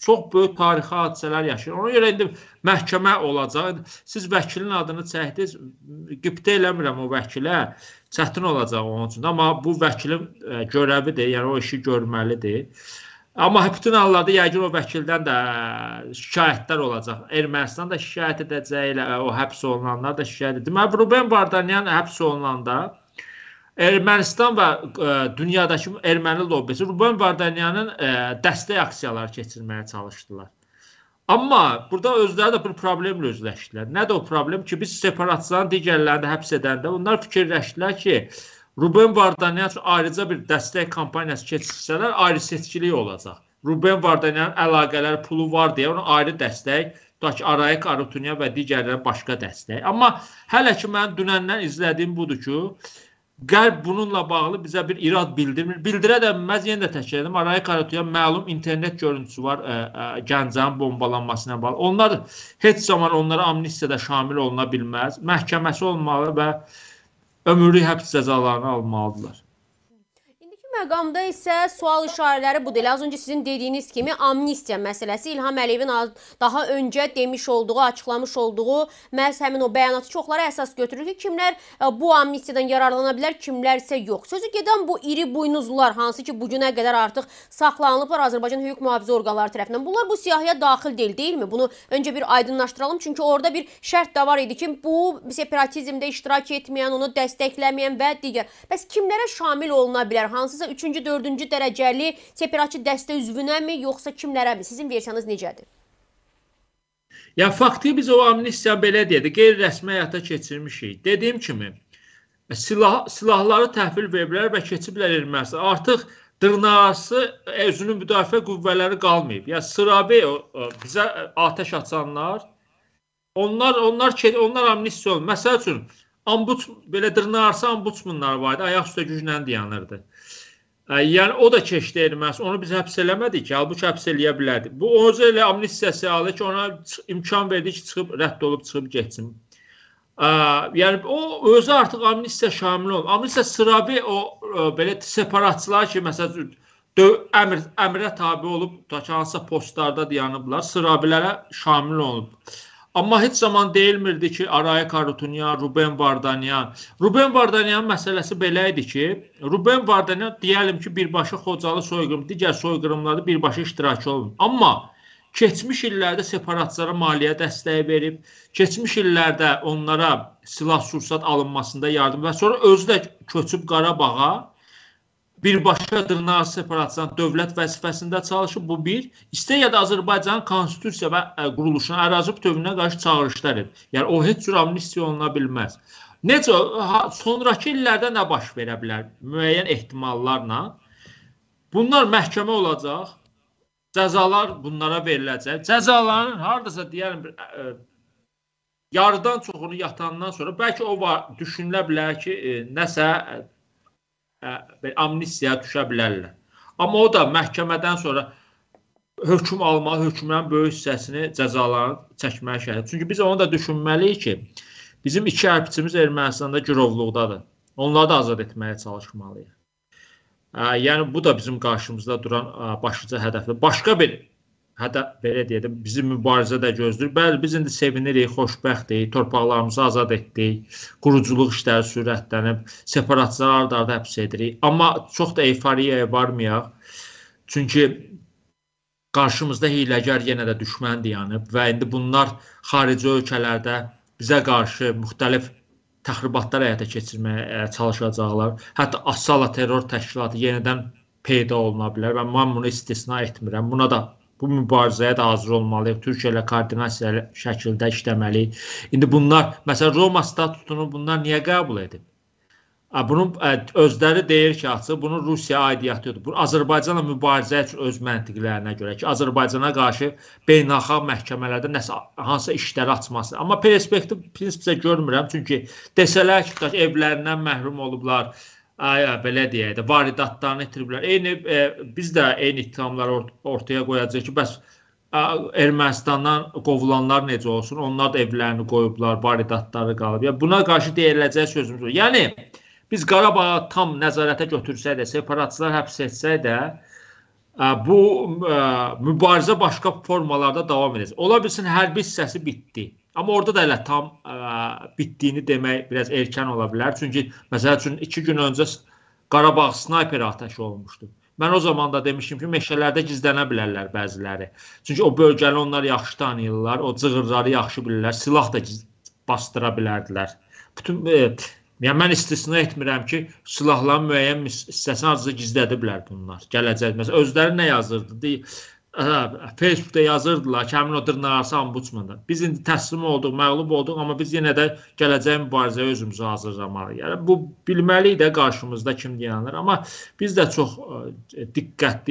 Çox böyük tarixi hadisələr yaşayır. Ona görə indi məhkəmə olacaq. Siz vəkilin adını çəkdiniz. Qibtə eləmirəm o vəkilə. Çətin olacaq onun üçün. Amma bu vəkilin e, görəvidir. Yəni o işi görməlidir. Amma bütün hallarda yəqin o vəkildən də e, şikayətlər olacaq. Ermənistan da şikayət edəcək, e, o həbs olunanlar da şikayət edir. Deməli Ruben Vardanyan həbs olunanda Ermənistan və ə, e, dünyadakı erməni lobbisi Ruben Vardanyanın ə, e, dəstək aksiyaları keçirməyə çalışdılar. Amma burada özləri də bir problemlə üzləşdilər. Nədir o problem ki, biz separatçıların digərlərini həbs edəndə onlar fikirləşdilər ki, Ruben Vardanyan üçün ayrıca bir dəstək kampaniyası keçirsələr ayrı seçkilik olacaq. Ruben Vardanyanın əlaqələri, pulu var deyə ona ayrı dəstək tutaq ki, Arayik Arutunya və digərləri başqa dəstək. Amma hələ ki mən dünəndən izlədiyim budur ki, Qərb bununla bağlı bizə bir irad bildirmir. Bildirə də bilməz, yenə də təkrar edim. Araya qaratuya məlum internet görüntüsü var ə, ə, Gəncənin bombalanmasına bağlı. Onlar heç zaman onlara amnistiyada şamil oluna bilməz. Məhkəməsi olmalı və ömürlük həbs cəzalarını almalıdırlar məqamda isə sual işarələri budur. Elə az öncə sizin dediyiniz kimi amnistiya məsələsi İlham Əliyevin daha öncə demiş olduğu, açıqlamış olduğu məhz həmin o bəyanatı çoxlara əsas götürür ki, kimlər e, bu amnistiyadan yararlana bilər, kimlər isə yox. Sözü gedən bu iri buynuzlular hansı ki, bu günə qədər artıq saxlanılıblar Azərbaycan hüquq mühafizə orqanları tərəfindən. Bunlar bu siyahıya daxil deyil, deyilmi? Bunu öncə bir aydınlaşdıralım, çünki orada bir şərt də var idi ki, bu separatizmdə iştirak etməyən, onu dəstəkləməyən və digər. Bəs kimlərə şamil oluna bilər? Hansısa 3-cü, 4-cü dərəcəli separatçı dəstə üzvünəmi, yoxsa kimlərəmi? Sizin versiyanız necədir? Ya faktiki biz o amnistiya belə deyək, qeyri-rəsmi həyata keçirmişik. Dediyim kimi, silah silahları təhvil veriblər və keçiblər Ermənistan. Artıq dırnaqarası e, özünün müdafiə qüvvələri qalmayıb. Ya sıravi bizə e, atəş açanlar onlar onlar onlar amnistiya olun. Məsəl üçün ambut belə dırnaqarası ambutsmanlar var idi. Ayaq üstə güclə dayanırdı. Hə, yəni o da keçdi erməniz. Onu biz həbs eləmədik ki, halbuki həbs eləyə bilərdi. Bu oca elə amnistiyası aldı ki, ona imkan verdi ki, çıxıb rədd olub çıxıb getsin. Ə, hə, yəni o özü artıq amnistiya şamil olub. Amnistiya sıravi o ə, e, belə separatçılar ki, məsələn əmr əmrə tabe olub ta ki, hansısa postlarda dayanıblar, sıravilərə şamil olub. Amma heç zaman deyilmirdi ki, Araya Karutunyan, Ruben Vardanyan. Ruben Vardanyan məsələsi belə idi ki, Ruben Vardanyan deyəlim ki, birbaşa Xocalı soyqırımı, digər soyqırımlarda birbaşa iştirakı olub. Amma keçmiş illərdə separatçılara maliyyə dəstəyi verib, keçmiş illərdə onlara silah-sursat alınmasında yardım və sonra özü də köçüb Qarabağa birbaşa dırnağı separatisan dövlət vəzifəsində çalışıb bu bir. İstə ya da Azərbaycanın konstitusiya və ə, e, quruluşuna, ərazi bütövlüyünə qarşı çağırışlar edir. Yəni o heç cür amnistiya oluna bilməz. Necə ha, sonrakı illərdə nə baş verə bilər? Müəyyən ehtimallarla bunlar məhkəmə olacaq. Cəzalar bunlara veriləcək. Cəzaların hardasa deyəlim ə, e, yarıdan çoxunu yatandan sonra bəlkə o var düşünülə bilər ki, e, nəsə e, Hə, belə amnisiyaya düşə bilərlər. Amma o da məhkəmədən sonra hökm almalı, hökmən böyük hissəsini cəzalarını çəkməyə şəhid. Çünki biz onu da düşünməliyik ki, bizim iki hərbçimiz Ermənistanda girovluqdadır. Onları da azad etməyə çalışmalıyıq. Hə, yəni bu da bizim qarşımızda duran başlıca hədəfdir. Başqa bir hətta belə deyim, bizi mübarizə də gözləyir. Bəli, biz indi sevinirik, xoşbəxtik, torpaqlarımızı azad etdik, quruculuq işləri sürətlənib, separatçıları ard-arda həbs edirik. Amma çox da eyforiyaya varmayaq. Çünki qarşımızda hiyləgər yenə də düşmən dayanıb yəni. və indi bunlar xarici ölkələrdə bizə qarşı müxtəlif təxribatlar həyata keçirməyə e, çalışacaqlar. Hətta Assala terror təşkilatı yenidən peyda oluna bilər və mən bunu istisna etmirəm. Buna da bu mübarizəyə də hazır olmalıyıq. Türkiyə ilə koordinasiyalı şəkildə işləməliyik. İndi bunlar, məsələn, Roma statutunu bunlar niyə qəbul edib? Bunun özləri deyir ki, açı bunun Rusiya aidiyyətidir. Bu Azərbaycanla mübarizə üçün öz məntiqlərinə görə ki, Azərbaycana qarşı beynəlxalq məhkəmələrdə nəsə hansısa işləri açması. Amma perspektiv prinsipcə görmürəm, çünki desələr ki, evlərindən məhrum olublar, Ay, belə deyək də, varidatlarını itiriblər. Eyni e, biz də eyni ittihamları ort ortaya qoyacağıq ki, bəs ə, Ermənistandan qovulanlar necə olsun? Onlar da evlərini qoyublar, varidatları qalıb. Ya buna qarşı deyiləcək sözümüz var. Yəni biz Qarabağı tam nəzarətə götürsək də, separatçılar həbs etsək də, ə, bu ə, e, mübarizə başqa formalarda davam edəcək. Ola bilsin hərbi hissəsi bitdi. Amma orada da hələ tam ə, e, bitdiyini demək biraz erkən ola bilər. Çünki məsəl üçün 2 gün öncə Qarabağ snayper atəşi olmuşdu. Mən o zaman da demişdim ki, meşələrdə gizlənə bilərlər bəziləri. Çünki o bölgəni onlar yaxşı tanıyırlar, o cığırları yaxşı bilirlər, silah da bastıra bilərdilər. Bütün e, yəni mən istisna etmirəm ki, silahların müəyyən hissəsini azca gizlədə bilər bunlar. Gələcək məsəl özləri nə yazırdı? Deyir, ə, Facebookda yazırdılar ki, həmin o dırnaqarası ombudsmandır. Biz indi təslim olduq, məğlub olduq, amma biz yenə də gələcək mübarizəyə özümüzü hazırlamalıyıq. Yəni bu bilməliyik də qarşımızda kim dayanır, amma biz də çox ə, e, diqqətli